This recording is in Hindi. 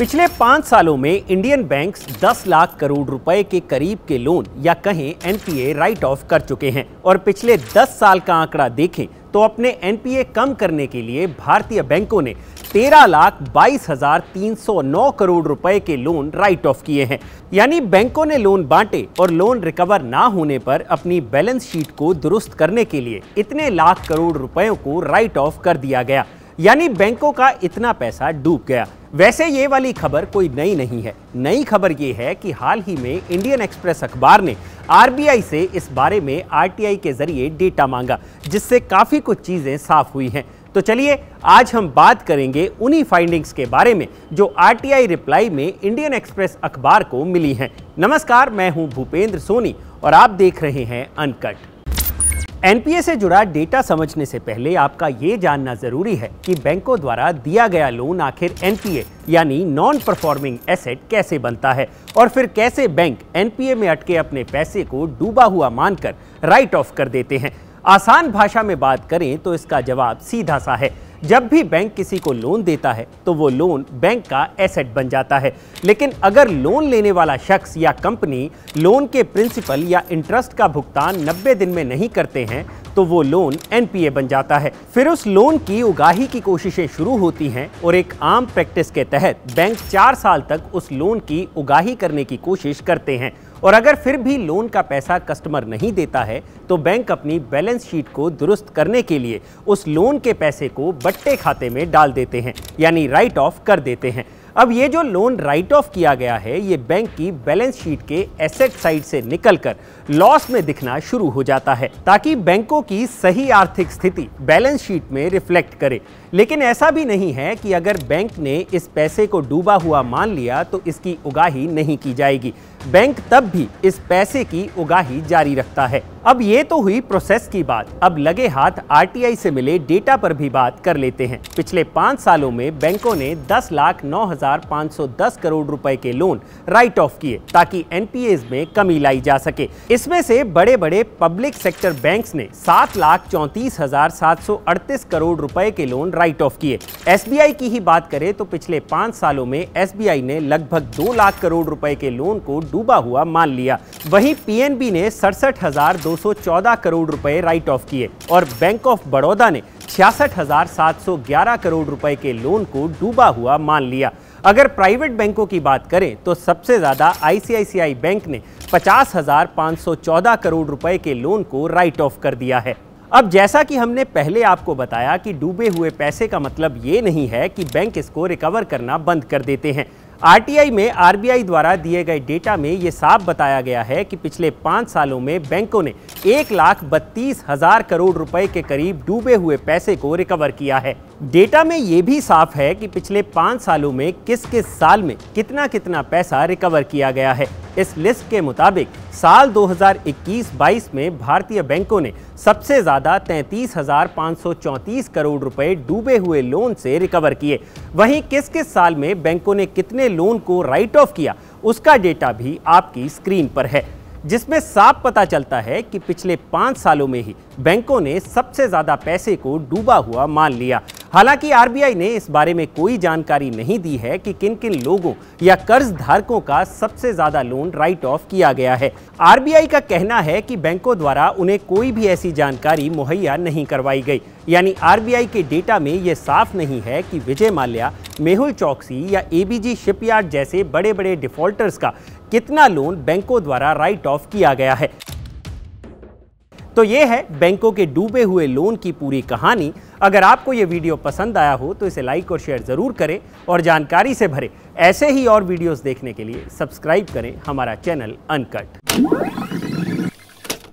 पिछले पाँच सालों में इंडियन बैंक्स 10 लाख करोड़ रुपए के करीब के लोन या कहें एनपीए राइट ऑफ कर चुके हैं और पिछले 10 साल का आंकड़ा देखें तो अपने एनपीए कम करने के लिए भारतीय बैंकों ने तेरह लाख बाईस हजार तीन सौ नौ करोड़ रुपए के लोन राइट ऑफ किए हैं यानी बैंकों ने लोन बांटे और लोन रिकवर ना होने पर अपनी बैलेंस शीट को दुरुस्त करने के लिए इतने लाख करोड़ रुपयों को राइट ऑफ कर दिया गया यानी बैंकों का इतना पैसा डूब गया वैसे ये वाली खबर कोई नई नहीं है नई खबर ये है कि हाल ही में इंडियन एक्सप्रेस अखबार ने आरबीआई से इस बारे में आरटीआई के जरिए डेटा मांगा जिससे काफ़ी कुछ चीज़ें साफ हुई हैं तो चलिए आज हम बात करेंगे उन्हीं फाइंडिंग्स के बारे में जो आरटीआई रिप्लाई में इंडियन एक्सप्रेस अखबार को मिली हैं नमस्कार मैं हूं भूपेंद्र सोनी और आप देख रहे हैं अनकट एनपीए से जुड़ा डेटा समझने से पहले आपका ये जानना जरूरी है कि बैंकों द्वारा दिया गया लोन आखिर एनपीए यानी नॉन परफॉर्मिंग एसेट कैसे बनता है और फिर कैसे बैंक एनपीए में अटके अपने पैसे को डूबा हुआ मानकर राइट ऑफ कर देते हैं आसान भाषा में बात करें तो इसका जवाब सीधा सा है जब भी बैंक किसी को लोन देता है तो वो लोन बैंक का एसेट बन जाता है लेकिन अगर लोन लेने वाला शख्स या कंपनी लोन के प्रिंसिपल या इंटरेस्ट का भुगतान नब्बे दिन में नहीं करते हैं तो वो लोन एनपीए बन जाता है फिर उस लोन की उगाही की कोशिशें शुरू होती हैं और एक आम प्रैक्टिस के तहत बैंक चार साल तक उस लोन की उगाही करने की कोशिश करते हैं और अगर फिर भी लोन का पैसा कस्टमर नहीं देता है तो बैंक अपनी बैलेंस शीट को दुरुस्त करने के लिए उस लोन के पैसे को बट्टे खाते में डाल देते हैं यानी राइट ऑफ कर देते हैं अब ये जो लोन राइट ऑफ किया गया है ये बैंक की बैलेंस शीट के एसेट साइड से निकलकर लॉस में दिखना शुरू हो जाता है ताकि बैंकों की सही आर्थिक स्थिति बैलेंस शीट में रिफ्लेक्ट करे लेकिन ऐसा भी नहीं है कि अगर बैंक ने इस पैसे को डूबा हुआ मान लिया तो इसकी उगाही नहीं की जाएगी बैंक तब भी इस पैसे की उगाही जारी रखता है अब ये तो हुई प्रोसेस की बात अब लगे हाथ आरटीआई से मिले डेटा पर भी बात कर लेते हैं पिछले पाँच सालों में बैंकों ने दस लाख नौ हजार पाँच सौ दस करोड़ रुपए के लोन राइट ऑफ किए ताकि एन में कमी लाई जा सके इसमें से बड़े बड़े पब्लिक सेक्टर बैंक ने सात लाख चौतीस हजार सात सौ अड़तीस करोड़ रूपए के लोन राइट ऑफ किए एस की ही बात करें तो पिछले पाँच सालों में एस ने लगभग दो लाख करोड़ रूपए के लोन को डूबा हुआ मान लिया वहीं पीएनबी ने सड़सठ करोड़ रुपए राइट ऑफ किए और बैंक ऑफ बड़ौदा ने छियासठ करोड़ रुपए के लोन को डूबा हुआ मान लिया अगर प्राइवेट बैंकों की बात करें तो सबसे ज़्यादा आईसीआईसीआई बैंक ने पचास करोड़ रुपए के लोन को राइट ऑफ कर दिया है अब जैसा कि हमने पहले आपको बताया कि डूबे हुए पैसे का मतलब ये नहीं है कि बैंक इसको रिकवर करना बंद कर देते हैं आरटीआई में आरबीआई द्वारा दिए गए डेटा में ये साफ बताया गया है कि पिछले पाँच सालों में बैंकों ने एक लाख बत्तीस हजार करोड़ रुपए के करीब डूबे हुए पैसे को रिकवर किया है डेटा में ये भी साफ है कि पिछले पाँच सालों में किस किस साल में कितना कितना पैसा रिकवर किया गया है इस लिस्ट के मुताबिक साल 2021-22 में भारतीय बैंकों ने सबसे ज़्यादा तैतीस करोड़ रुपए डूबे हुए लोन से रिकवर किए वहीं किस किस साल में बैंकों ने कितने लोन को राइट ऑफ किया उसका डेटा भी आपकी स्क्रीन पर है जिसमें साफ पता चलता है कि पिछले पाँच सालों में ही बैंकों ने सबसे ज़्यादा पैसे को डूबा हुआ मान लिया हालांकि आरबीआई ने इस बारे में कोई जानकारी नहीं दी है कि किन किन लोगों या कर्ज धारकों का सबसे ज्यादा लोन राइट ऑफ किया गया है आरबीआई का कहना है कि बैंकों द्वारा उन्हें कोई भी ऐसी जानकारी मुहैया नहीं करवाई गई यानी आरबीआई के डेटा में यह साफ नहीं है कि विजय माल्या मेहुल चौकसी या एबीजी शिपयार्ड जैसे बड़े बड़े डिफॉल्टर्स का कितना लोन बैंकों द्वारा राइट ऑफ किया गया है तो ये है बैंकों के डूबे हुए लोन की पूरी कहानी अगर आपको ये वीडियो पसंद आया हो तो इसे लाइक और शेयर ज़रूर करें और जानकारी से भरे ऐसे ही और वीडियोस देखने के लिए सब्सक्राइब करें हमारा चैनल अनकट